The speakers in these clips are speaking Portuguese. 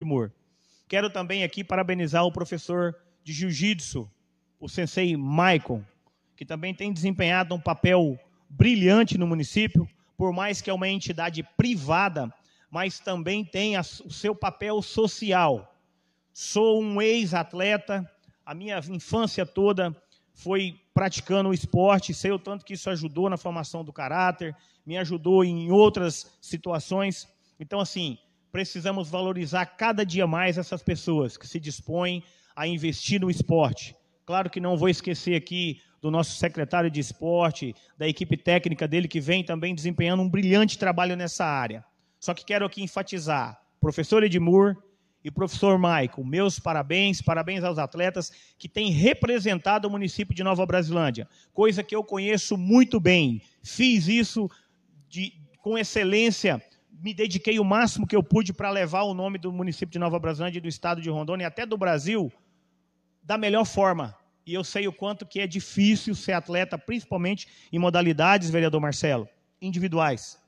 Timor. Quero também aqui parabenizar o professor de jiu-jitsu, o sensei Maicon, que também tem desempenhado um papel brilhante no município, por mais que é uma entidade privada, mas também tem o seu papel social. Sou um ex-atleta, a minha infância toda foi praticando o esporte, sei o tanto que isso ajudou na formação do caráter, me ajudou em outras situações. Então, assim, precisamos valorizar cada dia mais essas pessoas que se dispõem a investir no esporte. Claro que não vou esquecer aqui do nosso secretário de esporte, da equipe técnica dele, que vem também desempenhando um brilhante trabalho nessa área. Só que quero aqui enfatizar, professor Edmur e professor Maico, meus parabéns, parabéns aos atletas que têm representado o município de Nova Brasilândia, coisa que eu conheço muito bem. Fiz isso de, com excelência me dediquei o máximo que eu pude para levar o nome do município de Nova Brasilândia e do estado de Rondônia e até do Brasil da melhor forma. E eu sei o quanto que é difícil ser atleta, principalmente em modalidades, vereador Marcelo, individuais.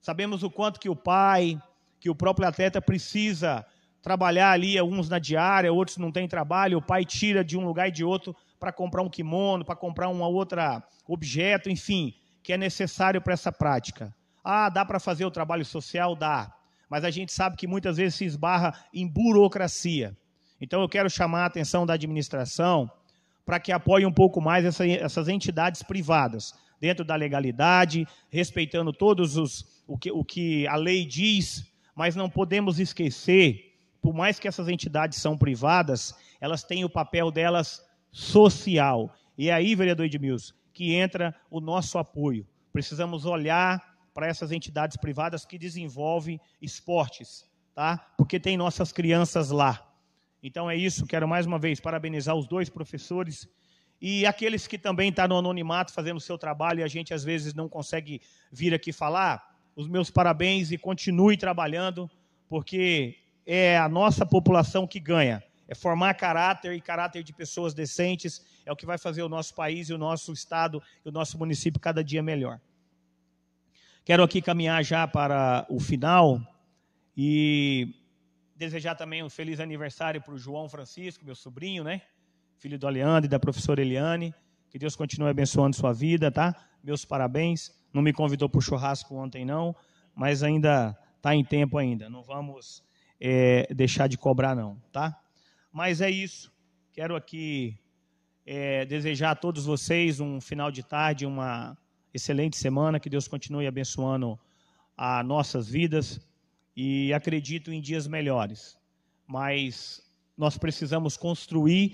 Sabemos o quanto que o pai, que o próprio atleta precisa trabalhar ali, alguns é na diária, outros não têm trabalho, o pai tira de um lugar e de outro para comprar um kimono, para comprar um outro objeto, enfim, que é necessário para essa prática. Ah, dá para fazer o trabalho social? Dá. Mas a gente sabe que muitas vezes se esbarra em burocracia. Então eu quero chamar a atenção da administração para que apoie um pouco mais essa, essas entidades privadas, dentro da legalidade, respeitando todos os o que, o que a lei diz, mas não podemos esquecer, por mais que essas entidades são privadas, elas têm o papel delas social. E é aí, vereador Edmilson, que entra o nosso apoio. Precisamos olhar para essas entidades privadas que desenvolvem esportes, tá? Porque tem nossas crianças lá. Então é isso, quero mais uma vez parabenizar os dois professores e aqueles que também estão tá no anonimato fazendo o seu trabalho e a gente às vezes não consegue vir aqui falar. Os meus parabéns e continue trabalhando, porque é a nossa população que ganha. É formar caráter e caráter de pessoas decentes é o que vai fazer o nosso país e o nosso estado e o nosso município cada dia melhor. Quero aqui caminhar já para o final e desejar também um feliz aniversário para o João Francisco, meu sobrinho, né? Filho do Aleandro e da professora Eliane. Que Deus continue abençoando sua vida, tá? Meus parabéns. Não me convidou para o churrasco ontem, não, mas ainda está em tempo ainda. Não vamos é, deixar de cobrar, não, tá? Mas é isso. Quero aqui é, desejar a todos vocês um final de tarde, uma excelente semana, que Deus continue abençoando as ah, nossas vidas e acredito em dias melhores. Mas nós precisamos construir